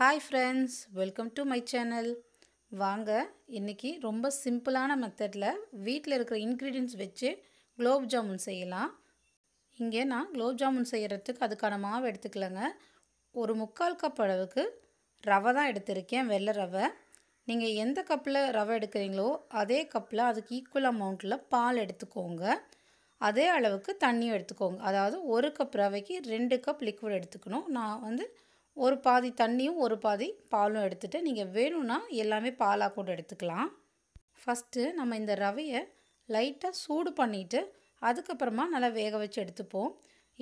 hi friends welcome to my channel வாங்க இன்றைக்கி ரொம்ப சிம்பிளான மெத்தடில் வீட்டில் இருக்கிற இன்க்ரீடியன்ஸ் வச்சு குலோப் ஜாமுன் செய்யலாம் இங்கே நான் குலோப் ஜாமுன் செய்கிறதுக்கு அதுக்கான மாவு எடுத்துக்கலங்க ஒரு முக்கால் கப் அளவுக்கு ரவை தான் எடுத்திருக்கேன் வெள்ளை ரவை நீங்கள் எந்த கப்பில் ரவை எடுக்கிறீங்களோ அதே கப்பில் அதுக்கு ஈக்குவல் அமௌண்ட்டில் பால் எடுத்துக்கோங்க அதே அளவுக்கு தண்ணியும் எடுத்துக்கோங்க அதாவது ஒரு கப் ரவைக்கு ரெண்டு கப் லிக்விட் எடுத்துக்கணும் நான் வந்து ஒரு பாதி தண்ணியும் ஒரு பாதி பாலும் எடுத்துகிட்டு நீங்கள் வேணும்னா எல்லாமே பாலாக கூட எடுத்துக்கலாம் ஃபஸ்ட்டு நம்ம இந்த ரவையை லைட்டாக சூடு பண்ணிவிட்டு அதுக்கப்புறமா நல்லா வேக வச்சு எடுத்துப்போம்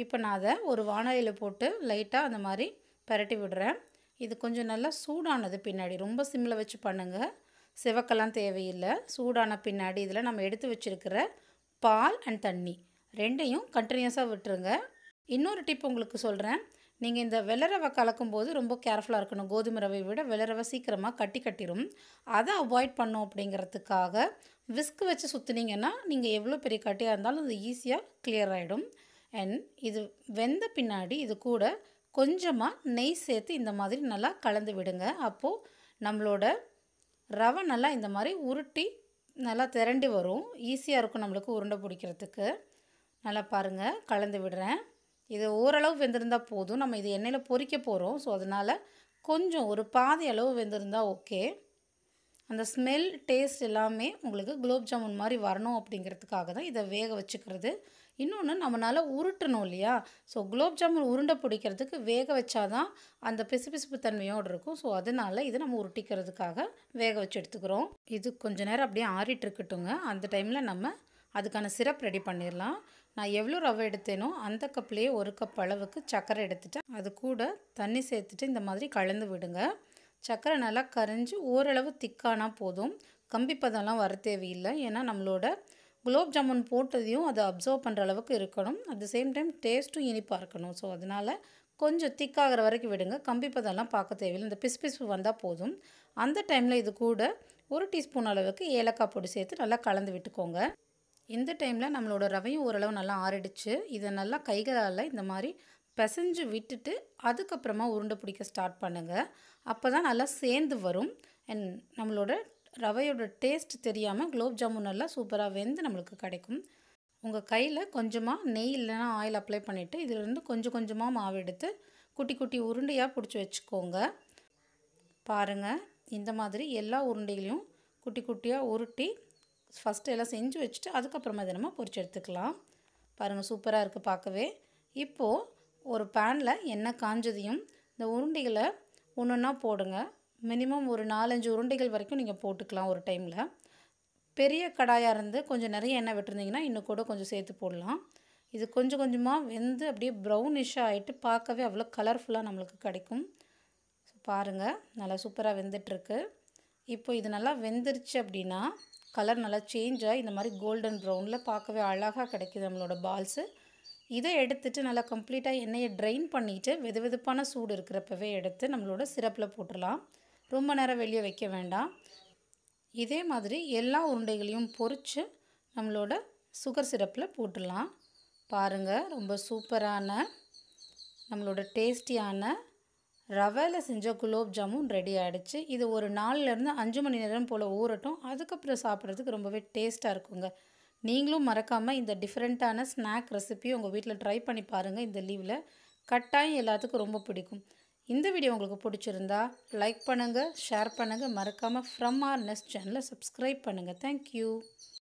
இப்போ நான் அதை ஒரு வானலியில் போட்டு லைட்டாக அந்த மாதிரி பரட்டி விடுறேன் இது கொஞ்சம் நல்லா சூடானது பின்னாடி ரொம்ப சிம்மில் வச்சு பண்ணுங்கள் சிவக்கெல்லாம் தேவையில்லை சூடான பின்னாடி இதில் நம்ம எடுத்து வச்சுருக்கிற பால் அண்ட் தண்ணி ரெண்டையும் கண்டினியூஸாக விட்டுருங்க இன்னொரு டிப் உங்களுக்கு சொல்கிறேன் நீங்கள் இந்த வெள்ளரவை கலக்கும்போது ரொம்ப கேர்ஃபுல்லாக இருக்கணும் கோதுமை ரவையை விட வெள்ளரவை சீக்கிரமாக கட்டி கட்டிடும் அதை அவாய்ட் பண்ணும் அப்படிங்கிறதுக்காக விஸ்க் வச்சு சுற்றுனீங்கன்னா நீங்கள் எவ்வளோ பெரிய கட்டியாக இருந்தாலும் அது ஈஸியாக கிளியர் ஆகிடும் அண்ட் இது வெந்த பின்னாடி இது கூட கொஞ்சமாக நெய் சேர்த்து இந்த மாதிரி நல்லா கலந்து விடுங்க அப்போது நம்மளோட ரவை நல்லா இந்த மாதிரி உருட்டி நல்லா திரண்டி வரும் ஈஸியாக இருக்கும் நம்மளுக்கு உருண்டை பிடிக்கிறதுக்கு நல்லா பாருங்கள் கலந்து விடுறேன் இது ஓரளவு வெந்திருந்தால் போதும் நம்ம இது எண்ணெயில் பொறிக்க போகிறோம் ஸோ அதனால் கொஞ்சம் ஒரு பாதி அளவு வெந்திருந்தால் ஓகே அந்த ஸ்மெல் டேஸ்ட் எல்லாமே உங்களுக்கு குலோப் ஜாமுன் மாதிரி வரணும் அப்படிங்கிறதுக்காக தான் இதை வேக வச்சுக்கிறது இன்னொன்று நம்மளால் உருட்டணும் இல்லையா ஸோ குலோப் ஜாமுன் உருண்டை பிடிக்கிறதுக்கு வேக தான் அந்த பிசுபிசுப்பு தன்மையோடு இருக்கும் ஸோ அதனால் இதை நம்ம உருட்டிக்கிறதுக்காக வேக வச்சு எடுத்துக்கிறோம் இது கொஞ்ச நேரம் அப்படியே ஆறிட்டு இருக்கட்டுங்க அந்த டைமில் நம்ம அதுக்கான சிரப் ரெடி பண்ணிடலாம் நான் எவ்வளோ ரவை எடுத்தேனோ அந்த கப்லேயே ஒரு கப் அளவுக்கு சக்கரை எடுத்துகிட்டு அது கூட தண்ணி சேர்த்துட்டு இந்த மாதிரி கலந்து விடுங்க சக்கரை நல்லா கரைஞ்சி ஓரளவு திக்கானால் போதும் கம்பிப்பதெல்லாம் வர தேவையில்லை ஏன்னா நம்மளோட குலோப் ஜாமுன் போட்டதையும் அதை அப்சர்வ் பண்ணுற அளவுக்கு இருக்கணும் அட் த சேம் டைம் டேஸ்ட்டும் இனிப்பாக இருக்கணும் ஸோ அதனால் கொஞ்சம் திக்காகிற வரைக்கும் விடுங்க கம்பிப்பதெல்லாம் பார்க்க தேவையில்லை இந்த பிசு பிசு வந்தால் போதும் அந்த டைமில் இது கூட ஒரு டீஸ்பூன் அளவுக்கு ஏலக்காய் பொடி சேர்த்து நல்லா கலந்து விட்டுக்கோங்க இந்த டைமில் நம்மளோட ரவையும் ஓரளவு நல்லா ஆறிடுச்சு இதை நல்லா கைகளால் இந்த மாதிரி பிசைஞ்சு விட்டுட்டு அதுக்கப்புறமா உருண்டை பிடிக்க ஸ்டார்ட் பண்ணுங்கள் அப்போ தான் நல்லா சேர்ந்து வரும் அண்ட் நம்மளோட ரவையோட டேஸ்ட் தெரியாமல் குலோப் ஜாமுன் நல்லா சூப்பராக வெந்து நம்மளுக்கு கிடைக்கும் உங்கள் கையில் கொஞ்சமாக நெய் இல்லைன்னா ஆயில் அப்ளை பண்ணிவிட்டு இதிலிருந்து கொஞ்சம் கொஞ்சமாக மாவு எடுத்து குட்டி குட்டி உருண்டையாக பிடிச்சி வச்சுக்கோங்க பாருங்கள் இந்த மாதிரி எல்லா உருண்டைகளையும் குட்டி குட்டியாக உருட்டி ஃபஸ்ட்டு எல்லாம் செஞ்சு வச்சுட்டு அதுக்கப்புறமா இதை நம்ம பொறிச்சு எடுத்துக்கலாம் பாருங்கள் சூப்பராக இருக்குது பார்க்கவே இப்போது ஒரு பேனில் எண்ணெய் காஞ்சதையும் இந்த உருண்டைகளை ஒன்று ஒன்றா போடுங்க மினிமம் ஒரு நாலஞ்சு உருண்டைகள் வரைக்கும் நீங்கள் போட்டுக்கலாம் ஒரு டைமில் பெரிய கடாயாக இருந்து கொஞ்சம் நிறைய எண்ணெய் விட்டுருந்தீங்கன்னா இன்னும் கூட கொஞ்சம் சேர்த்து போடலாம் இது கொஞ்சம் கொஞ்சமாக வெந்து அப்படியே ப்ரௌனிஷாக ஆகிட்டு பார்க்கவே அவ்வளோ கலர்ஃபுல்லாக நம்மளுக்கு கிடைக்கும் ஸோ பாருங்கள் நல்லா சூப்பராக வெந்துட்டுருக்கு இப்போ இது நல்லா வெந்துருச்சு அப்படின்னா கலர் நல்லா சேஞ்ச் ஆகி இந்த மாதிரி கோல்டன் ப்ரௌனில் பார்க்கவே அழகாக கிடைக்கிது நம்மளோட பால்ஸு இதை எடுத்துகிட்டு நல்லா கம்ப்ளீட்டாக எண்ணெயை ட்ரைன் பண்ணிவிட்டு வெது வெதுப்பான சூடு இருக்கிறப்பவே எடுத்து நம்மளோட சிரப்பில் போட்டுடலாம் ரொம்ப நேரம் வெளியே வைக்க வேண்டாம் இதே மாதிரி எல்லா உருண்டைகளையும் பொறித்து நம்மளோட சுகர் சிரப்பில் போட்டுடலாம் பாருங்கள் ரொம்ப சூப்பரான நம்மளோட டேஸ்டியான ரவையில் செஞ்ச குலோப் ஜாமுன் ரெடி ஆகிடுச்சு இது ஒரு நாலுலேருந்து அஞ்சு மணி நேரம் போல் ஊறட்டும் அதுக்கப்புறம் சாப்பிட்றதுக்கு ரொம்பவே டேஸ்ட்டாக இருக்குங்க நீங்களும் மறக்காமல் இந்த டிஃப்ரெண்ட்டான ஸ்நாக் ரெசிபி உங்கள் வீட்டில் ட்ரை பண்ணி பாருங்கள் இந்த லீவில் கட்டாயம் எல்லாத்துக்கும் ரொம்ப பிடிக்கும் இந்த வீடியோ உங்களுக்கு பிடிச்சிருந்தா லைக் பண்ணுங்கள் ஷேர் பண்ணுங்கள் மறக்காமல் ஃப்ரம் ஆர் நெஸ்ட் சேனலை சப்ஸ்கிரைப் பண்ணுங்கள் தேங்க்யூ